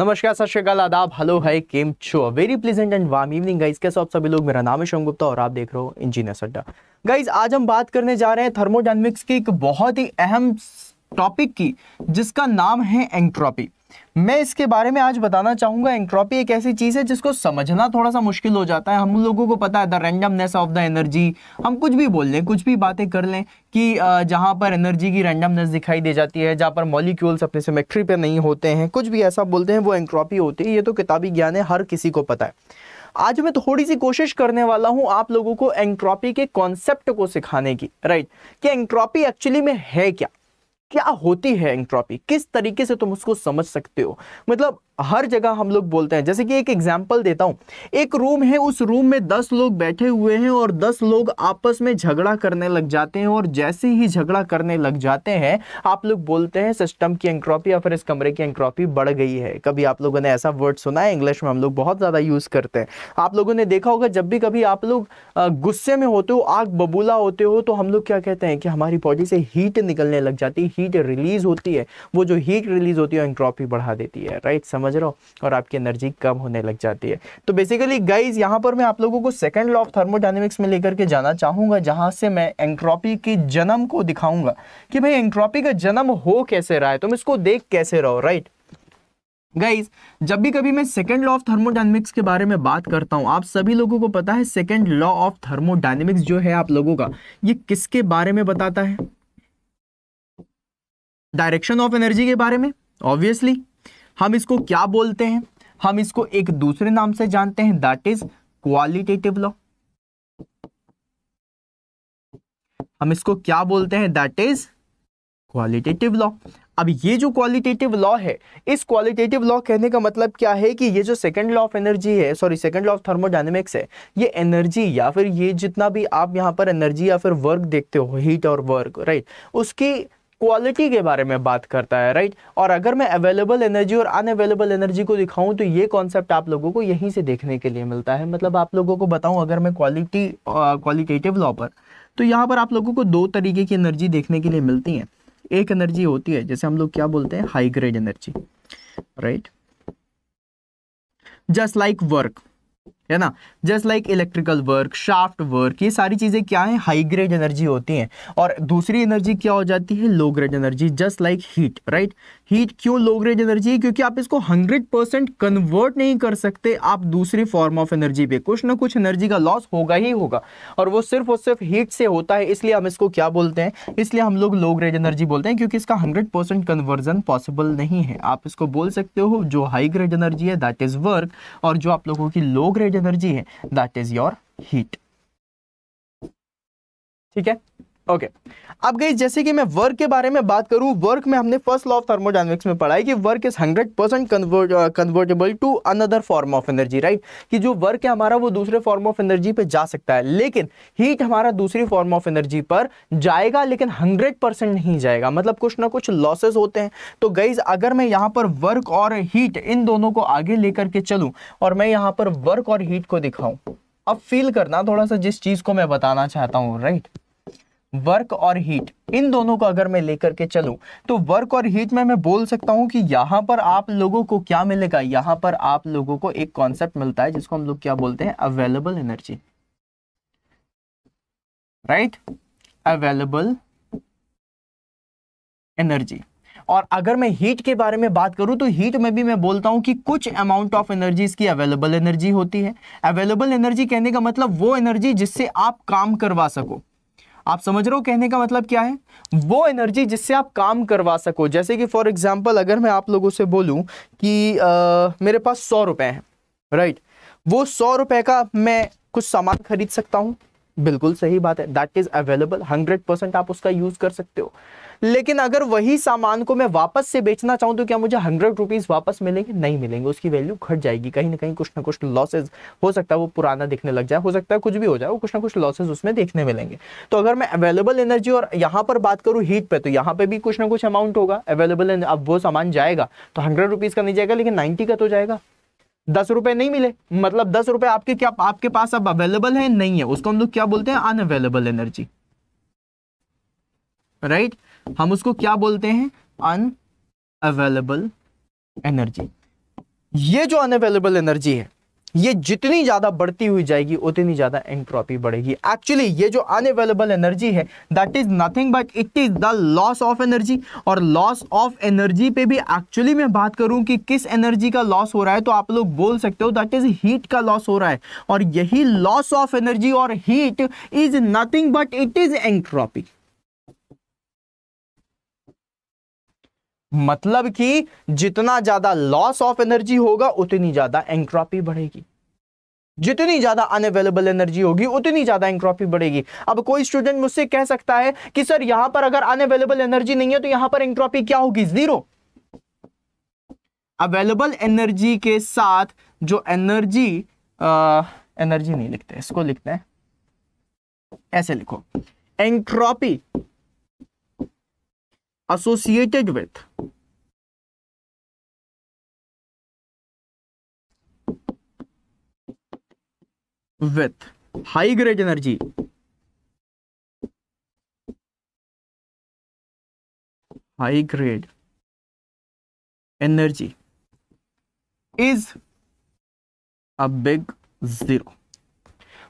नमस्कार सत श्रीकाल आदाब हेलो है केम छो very pleasant and warm evening guys कैसे आप सभी लोग मेरा नाम है शोम गुप्ता और आप देख रहे हो इंजीनियर सड्डा गाइज आज हम बात करने जा रहे हैं थर्मोडाइनमिक्स की एक बहुत ही अहम टॉपिक की जिसका नाम है एंट्रोपी मैं इसके बारे में आज बताना चाहूंगा एंट्रोपी एक ऐसी चीज़ है जिसको समझना थोड़ा सा मुश्किल हो जाता है हम लोगों को पता है the randomness of the energy हम कुछ भी बोल लें कुछ भी बातें कर लें कि जहां पर एनर्जी की रैंडमनेस दिखाई दे जाती है जहां पर मॉलिक्यूल्स अपने सिमेट्री पर नहीं होते हैं कुछ भी ऐसा बोलते हैं वो एंट्रोपी होती है ये तो किताबी ज्ञान है हर किसी को पता है आज मैं थोड़ी सी कोशिश करने वाला हूं आप लोगों को एंट्रोपी के कॉन्सेप्ट को सिखाने की राइट कि एंट्रोपी एक्चुअली में है क्या क्या होती है एंट्रोपी किस तरीके से तुम उसको समझ सकते हो मतलब हर जगह हम लोग बोलते हैं जैसे कि एक एग्जाम्पल देता हूँ एक रूम है उस रूम में दस लोग बैठे हुए हैं और दस लोग आपस में झगड़ा करने लग जाते हैं और जैसे ही झगड़ा करने लग जाते हैं आप लोग बोलते हैं सिस्टम की एंक्रॉपी या फिर इस कमरे की एंक्रॉपी बढ़ गई है कभी आप लोगों ने ऐसा वर्ड सुना है इंग्लिश में हम लोग बहुत ज़्यादा यूज़ करते हैं आप लोगों ने देखा होगा जब भी कभी आप लोग गुस्से में होते हो आग बबूला होते हो तो हम लोग क्या कहते हैं कि हमारी बॉडी से हीट निकलने लग जाती है हीट रिलीज़ होती है वो जो हीट रिलीज़ होती है एंक्रोपी बढ़ा देती है राइट समझ समझ रहे हो और आपकी एनर्जी कम होने लग जाती है तो बेसिकली गाइज यहाँ पर मैं आप लोगों को सेकेंड लॉ ऑफ थर्मोडाइनमिक्स में लेकर के जाना चाहूँगा जहाँ से मैं एंट्रोपी के जन्म को दिखाऊंगा कि भाई एंट्रोपी का जन्म हो कैसे रहा है तुम इसको देख कैसे रहो राइट गाइज जब भी कभी मैं सेकेंड लॉ ऑफ थर्मोडाइनमिक्स के बारे में बात करता हूँ आप सभी लोगों को पता है सेकेंड लॉ ऑफ थर्मोडाइनमिक्स जो है आप लोगों का ये किसके बारे में बताता है डायरेक्शन ऑफ एनर्जी के बारे में ऑब्वियसली हम इसको क्या बोलते हैं हम इसको एक दूसरे नाम से जानते हैं दैट इज क्वालिटेटिव लॉ हम इसको क्या बोलते हैं दैट इज क्वालिटेटिव लॉ अब ये जो क्वालिटेटिव लॉ है इस क्वालिटेटिव लॉ कहने का मतलब क्या है कि ये जो सेकंड लॉ ऑफ एनर्जी है sorry second law of thermodynamics है ये एनर्जी या फिर ये जितना भी आप यहाँ पर एनर्जी या फिर वर्क देखते हो हीट और वर्क राइट उसकी क्वालिटी के बारे में बात करता है राइट और अगर मैं अवेलेबल एनर्जी और अनअवेलेबल एनर्जी को दिखाऊं तो ये कॉन्सेप्ट आप लोगों को यहीं से देखने के लिए मिलता है मतलब आप लोगों को बताऊं अगर मैं क्वालिटी क्वालिटेटिव लॉ पर तो यहाँ पर आप लोगों को दो तरीके की एनर्जी देखने के लिए मिलती है एक एनर्जी होती है जैसे हम लोग क्या बोलते हैं high grade energy right just like work है ना just like electrical work shaft work ये सारी चीज़ें क्या हैं हाई ग्रेड एनर्जी होती हैं और दूसरी एनर्जी क्या हो जाती है low grade energy just like heat right heat क्यों लो ग्रेड एनर्जी है क्योंकि आप इसको हंड्रेड परसेंट कन्वर्ट नहीं कर सकते आप दूसरी फॉर्म ऑफ एनर्जी पे कुछ ना कुछ एनर्जी का लॉस होगा ही होगा और वो सिर्फ और सिर्फ हीट से होता है इसलिए हम इसको क्या बोलते हैं इसलिए हम लोग लो ग्रेड एनर्जी बोलते हैं क्योंकि इसका हंड्रेड परसेंट कन्वर्जन पॉसिबल नहीं है आप इसको बोल सकते हो जो हाई ग्रेड एनर्जी है दैट इज़ वर्क और जो आप लोगों की लो ग्रेड एवरेज एनर्जी है दैट इज योर हीट ठीक है ओके अब गई जैसे कि मैं वर्क के बारे में बात करूं वर्क में हमने फर्स्ट लॉ ऑफ थर्मोडाइनमिक्स में पढ़ा है कि work is hundred percent convertible to another form of energy right कि जो वर्क है हमारा वो दूसरे फॉर्म ऑफ एनर्जी पे जा सकता है लेकिन हीट हमारा दूसरी फॉर्म ऑफ एनर्जी पर जाएगा लेकिन हंड्रेड परसेंट नहीं जाएगा मतलब कुछ ना कुछ लॉसेज होते हैं तो गईज अगर मैं यहाँ पर वर्क और हीट इन दोनों को आगे लेकर के चलूँ और मैं यहाँ पर वर्क और हीट को दिखाऊँ अब फील करना थोड़ा सा जिस चीज़ को मैं बताना चाहता हूँ राइट right? वर्क और हीट इन दोनों को अगर मैं लेकर के चलूं तो वर्क और हीट में मैं बोल सकता हूं कि यहां पर आप लोगों को क्या मिलेगा यहां पर आप लोगों को एक कॉन्सेप्ट मिलता है जिसको हम लोग क्या बोलते हैं available energy right available energy और अगर मैं हीट के बारे में बात करूं तो हीट में भी मैं बोलता हूं कि कुछ अमाउंट ऑफ एनर्जी इसकी अवेलेबल एनर्जी होती है अवेलेबल एनर्जी कहने का मतलब वो एनर्जी जिससे आप काम करवा सको आप समझ रहे हो कहने का मतलब क्या है वो एनर्जी जिससे आप काम करवा सको जैसे कि फॉर एग्जाम्पल अगर मैं आप लोगों से बोलू कि आ, मेरे पास सौ रुपए हैं राइट वो सौ रुपए का मैं कुछ सामान खरीद सकता हूँ बिल्कुल सही बात है that is available hundred percent आप उसका यूज कर सकते हो लेकिन अगर वही सामान को मैं वापस से बेचना चाहूं तो क्या मुझे हंड्रेड रुपीज़ वापस मिलेंगे नहीं मिलेंगे उसकी वैल्यू घट जाएगी कहीं ना कहीं कुछ ना कुछ लॉसेज हो सकता है वो पुराना दिखने लग जाए हो सकता है कुछ भी हो जाए वो कुछ ना कुछ लॉसेज उसमें देखने मिलेंगे तो अगर मैं अवेलेबल एनर्जी और यहाँ पर बात करूँ हीट पर तो यहाँ पर भी कुछ ना कुछ अमाउंट होगा अवेलेबल अब वो सामान जाएगा तो हंड्रेड रुपीज़ का नहीं जाएगा लेकिन नाइनटी का तो जाएगा दस रुपए नहीं मिले मतलब दस रुपए आपके क्या आपके पास अब अवेलेबल है नहीं है उसको हम लोग क्या बोलते हैं अनअवेलेबल एनर्जी राइट right? हम उसको क्या बोलते हैं अन अवेलेबल एनर्जी ये जो अन अवेलेबल एनर्जी है ये जितनी ज्यादा बढ़ती हुई जाएगी उतनी ज्यादा एंट्रोपी बढ़ेगी एक्चुअली ये जो अनअवेलेबल एनर्जी है that is nothing but it is the loss of energy और लॉस ऑफ एनर्जी पे भी एक्चुअली मैं बात करूं कि किस एनर्जी का लॉस हो रहा है तो आप लोग बोल सकते हो दैट इज हीट का लॉस हो रहा है और यही लॉस ऑफ एनर्जी और heat is nothing but it is entropy मतलब कि जितना ज्यादा लॉस ऑफ एनर्जी होगा उतनी ज्यादा एंट्रॉपी बढ़ेगी जितनी ज्यादा अनअवेलेबल एनर्जी होगी उतनी ज्यादा एंट्रॉपी बढ़ेगी अब कोई स्टूडेंट मुझसे कह सकता है कि सर यहां पर अगर अनअवेलेबल एनर्जी नहीं है तो यहां पर एंट्रोपी क्या होगी जीरो अवेलेबल एनर्जी के साथ जो एनर्जी एनर्जी नहीं लिखते इसको लिखते हैं ऐसे लिखो entropy associated with with high grade energy high grade energy is a big zero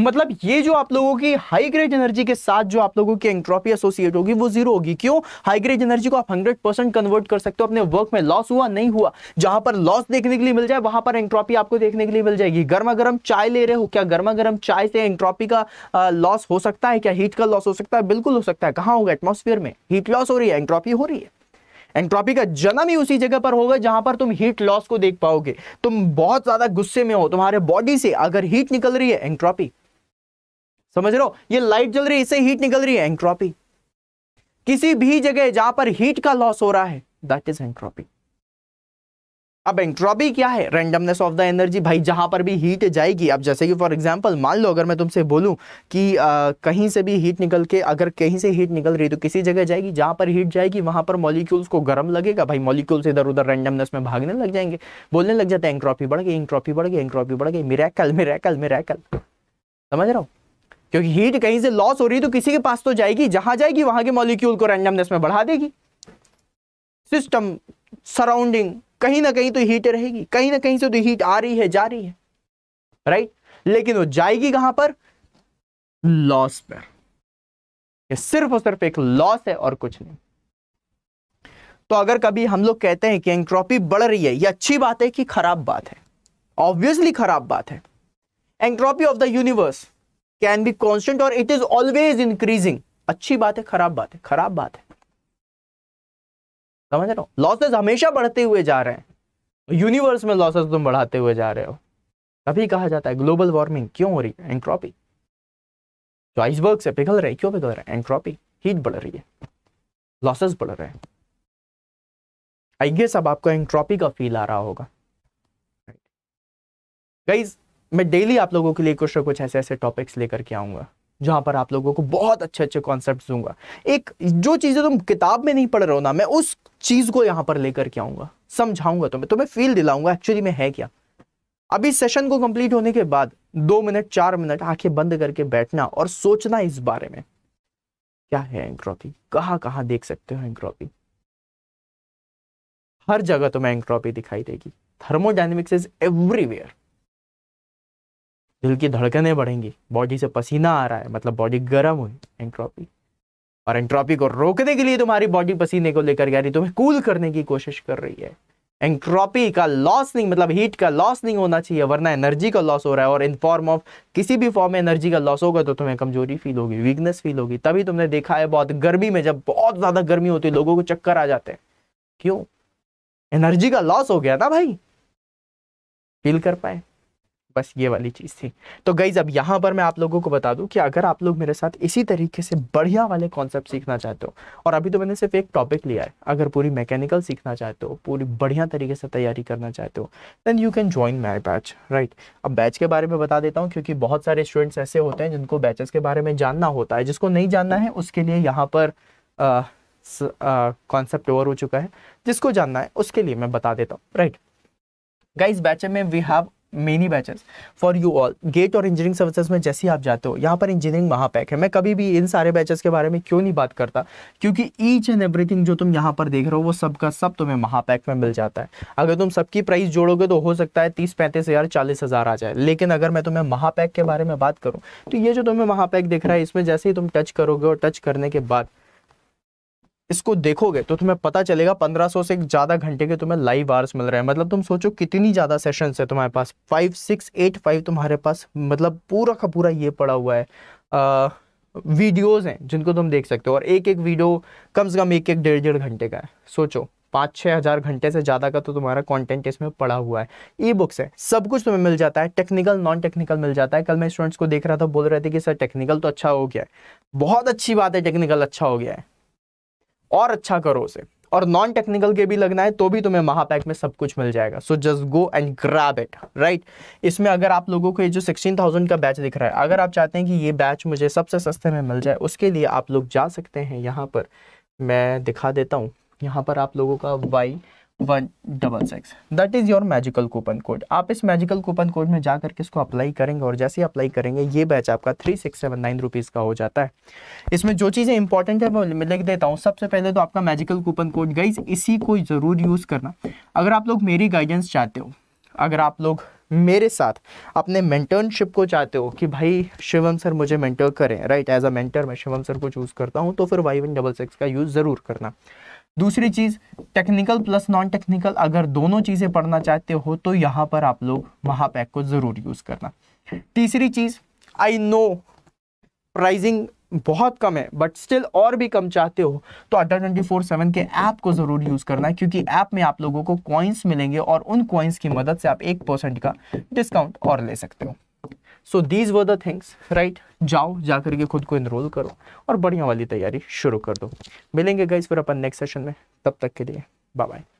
मतलब ये जो आप लोगों की हाई ग्रेड एनर्जी के साथ जो आप लोगों की एंट्रोपी एसोसिएट होगी वो जीरो होगी क्यों हाई ग्रेड एनर्जी को आप हंड्रेड परसेंट कन्वर्ट कर सकते हो अपने वर्क में लॉस हुआ नहीं हुआ जहां पर लॉस देखने के लिए मिल जाए वहां पर एंट्रॉपी आपको देखने के लिए मिल जाएगी गर्मा गर्म चाय ले रहे हो क्या गर्मा गर्म चाय से एंट्रॉपी का लॉस हो सकता है क्या हीट का लॉस हो सकता है बिल्कुल हो सकता है कहाँ होगा एटमोसफियर में हीट लॉस हो रही है एंट्रोपी हो रही है एंट्रॉपी का जन्म ही उसी जगह पर होगा जहां पर तुम हीट लॉस को देख पाओगे तुम बहुत ज्यादा गुस्से में हो तुम्हारे बॉडी से अगर हीट निकल रही है एंट्रॉपी समझ लो ये लाइट जल रही है इससे हीट निकल रही है एंट्रोपी किसी भी जगह जहां पर हीट का लॉस हो रहा है दैट इज एंट्रोपी अब एंट्रोपी क्या है रैंडमनेस ऑफ द एनर्जी भाई जहां पर भी हीट जाएगी अब जैसे कि फॉर एग्जांपल मान लो अगर मैं तुमसे बोलूं कि आ, कहीं से भी हीट निकल के अगर कहीं से हीट निकल रही तो किसी जगह जाएगी जहां पर हीट जाएगी वहां पर मॉलिक्यूल्स को गर्म लगेगा भाई मॉलिक्यूल्स इधर उधर रैंडमनेस में भागने लग जाएंगे बोलने लग जाते हैं एंट्रोपी बढ़ गई एंट्रोपी बढ़ गई एंट्रोपी बढ़ गई मेरेकल मेरेकल मेरेकल समझ रहा हूँ क्योंकि हीट कहीं से लॉस हो रही है तो किसी के पास तो जाएगी जहां जाएगी वहां के मॉलिक्यूल को रैंडमनेस में बढ़ा देगी सिस्टम सराउंडिंग कहीं ना कहीं तो हीट रहेगी कहीं ना कहीं से तो हीट आ रही है जा रही है राइट लेकिन वो जाएगी कहां पर लॉस पर सिर्फ और सिर्फ एक लॉस है और कुछ नहीं तो अगर कभी हम लोग कहते हैं कि एंट्रोपी बढ़ रही है ये अच्छी बात है कि खराब बात है ऑब्वियसली खराब बात है entropy of the universe can be constant और इट इज ऑलवेज इंक्रीजिंग अच्छी बात है खराब बात है खराब बात है समझ रहे हो लॉसेज हमेशा बढ़ते हुए जा रहे हैं यूनिवर्स में लॉसेज तुम बढ़ाते हुए जा रहे हो तभी कहा जाता है ग्लोबल वार्मिंग क्यों हो रही है एंट्रॉपी जो आइसबर्ग से पिघल रहे क्यों पिघल रहे हैं एंट्रॉपी हीट बढ़ रही है लॉसेस बढ़ रहे हैं आई गेस अब आपको एंट्रॉपी का फील आ रहा होगा गाइज मैं डेली आप लोगों के लिए कुछ ना कुछ ऐसे ऐसे टॉपिक्स लेकर के आऊँगा जहाँ पर आप लोगों को बहुत अच्छे अच्छे कॉन्सेप्ट दूंगा एक जो चीज़ें तुम किताब में नहीं पढ़ रहे हो ना मैं उस चीज़ को यहाँ पर लेकर के आऊँगा समझाऊंगा तुम्हें तुम्हें फील दिलाऊंगा एक्चुअली में है क्या अभी सेशन को कंप्लीट होने के बाद दो मिनट चार मिनट आंखें बंद करके बैठना और सोचना इस बारे में क्या है एंक्रॉपी कहाँ कहाँ देख सकते हो एंक्रॉपी हर जगह तुम्हें एंक्रॉपी दिखाई देगी थर्मोडाइनमिक्स इज एवरीवेयर दिल की धड़कने बढ़ेंगी बॉडी से पसीना आ रहा है मतलब बॉडी गर्म हुई एंट्रोपी और एंट्रोपी को रोकने के लिए तुम्हारी बॉडी पसीने को लेकर जा रही तुम्हें कूल करने की कोशिश कर रही है एंट्रोपी का लॉस नहीं मतलब हीट का लॉस नहीं होना चाहिए वरना एनर्जी का लॉस हो रहा है और इन फॉर्म ऑफ किसी भी फॉर्म में एनर्जी का लॉस होगा तो तुम्हें कमजोरी फील होगी वीकनेस फील होगी तभी तुमने देखा है बहुत गर्मी में जब बहुत ज्यादा गर्मी होती है लोगों को चक्कर आ जाते हैं क्यों एनर्जी का लॉस हो गया ना भाई फील कर पाए बस ये वाली चीज़ थी तो गईज अब यहाँ पर मैं आप लोगों को बता दूँ कि अगर आप लोग मेरे साथ इसी तरीके से बढ़िया वाले कॉन्सेप्ट सीखना चाहते हो और अभी तो मैंने सिर्फ एक टॉपिक लिया है अगर पूरी मैकेनिकल सीखना चाहते हो पूरी बढ़िया तरीके से तैयारी करना चाहते हो then you can join my batch right अब बैच के बारे में बता देता हूँ क्योंकि बहुत सारे स्टूडेंट्स ऐसे होते हैं जिनको बैचेस के बारे में जानना होता है जिसको नहीं जानना है उसके लिए यहाँ पर कॉन्सेप्ट ओवर हो चुका है जिसको जानना है उसके लिए मैं बता देता हूँ राइट गाइज बैच में we have many batches for you all GATE और इंजीनियरिंग सर्विसेज में जैसे ही आप जाते हो यहाँ पर इंजीनियरिंग महापैक है मैं कभी भी इन सारे बैचेस के बारे में क्यों नहीं बात करता क्योंकि ईच एंड एवरीथिंग जो तुम यहाँ पर देख रहे हो वो सब का सब तुम्हें महापैक में मिल जाता है अगर तुम सबकी प्राइस जोड़ोगे तो हो सकता है तीस पैंतीस हज़ार चालीस हज़ार आ जाए लेकिन अगर मैं तुम्हें महापैक के बारे में बात करूँ तो ये जो तुम्हें महापैक दिख रहा है इसमें जैसे ही तुम टच करोगे और टच करने के बाद इसको देखोगे तो तुम्हें पता चलेगा 1500 से ज़्यादा घंटे के तुम्हें लाइव आवर्स मिल रहे हैं मतलब तुम सोचो कितनी ज़्यादा सेशन है तुम्हारे पास फाइव सिक्स एट फाइव तुम्हारे पास मतलब पूरा का पूरा ये पड़ा हुआ है आ, वीडियोज़ हैं जिनको तुम देख सकते हो और एक एक वीडियो कम से कम एक एक डेढ़ डेढ़ घंटे का है सोचो पाँच छः हज़ार घंटे से ज़्यादा का तो तुम्हारा कंटेंट इसमें पड़ा हुआ है ई बुक्स है सब कुछ तुम्हें मिल जाता है टेक्निकल नॉन टेक्निकल मिल जाता है कल मैं स्टूडेंट्स को देख रहा था बोल रहे थे कि सर टेक्निकल तो अच्छा हो गया है बहुत अच्छी बात है टेक्निकल अच्छा हो गया है और अच्छा करो उसे और नॉन टेक्निकल के भी लगना है तो भी तुम्हें महापैक में सब कुछ मिल जाएगा so just go and grab it right इसमें अगर आप लोगों को ये जो सिक्सटीन थाउजेंड का बैच दिख रहा है अगर आप चाहते हैं कि ये बैच मुझे सबसे सस्ते में मिल जाए उसके लिए आप लोग जा सकते हैं यहाँ पर मैं दिखा देता हूँ यहाँ पर आप लोगों का Y one double six that is your magical coupon code आप इस मैजिकल कूपन कोड में जा करके इसको अप्लाई करेंगे और जैसे ही अप्लाई करेंगे ये बैच आपका three six seven nine rupees का हो जाता है इसमें जो चीज़ें इंपॉर्टेंट है वो मैं लिख देता हूँ सबसे पहले तो आपका मैजिकल कूपन कोड गई इसी को ज़रूर यूज़ करना अगर आप लोग मेरी गाइडेंस चाहते हो अगर आप लोग मेरे साथ अपने मेंटरशिप को चाहते हो कि भाई शिवम सर मुझे मेंटर करें राइट एज अ मेंटर मैं शिवम सर को चूज़ करता हूँ तो फिर वाई वन डबल सिक्स का यूज़ ज़रूर करना दूसरी चीज़ टेक्निकल प्लस नॉन टेक्निकल अगर दोनों चीज़ें पढ़ना चाहते हो तो यहाँ पर आप लोग महापैक को ज़रूर यूज़ करना तीसरी चीज़ आई नो प्राइजिंग बहुत कम है बट स्टिल और भी कम चाहते हो तो अड्डा ट्वेंटी फोर सेवन के ऐप को ज़रूर यूज़ करना है क्योंकि ऐप में आप लोगों को कॉइन्स मिलेंगे और उन कॉइन्स की मदद से आप एक परसेंट का डिस्काउंट और ले सकते हो so these were the things right जाओ जा करके खुद को इनरोल करो और बढ़िया वाली तैयारी शुरू कर दो मिलेंगे गाइज फिर अपन नेक्स्ट सेशन में तब तक के लिए बाय बाय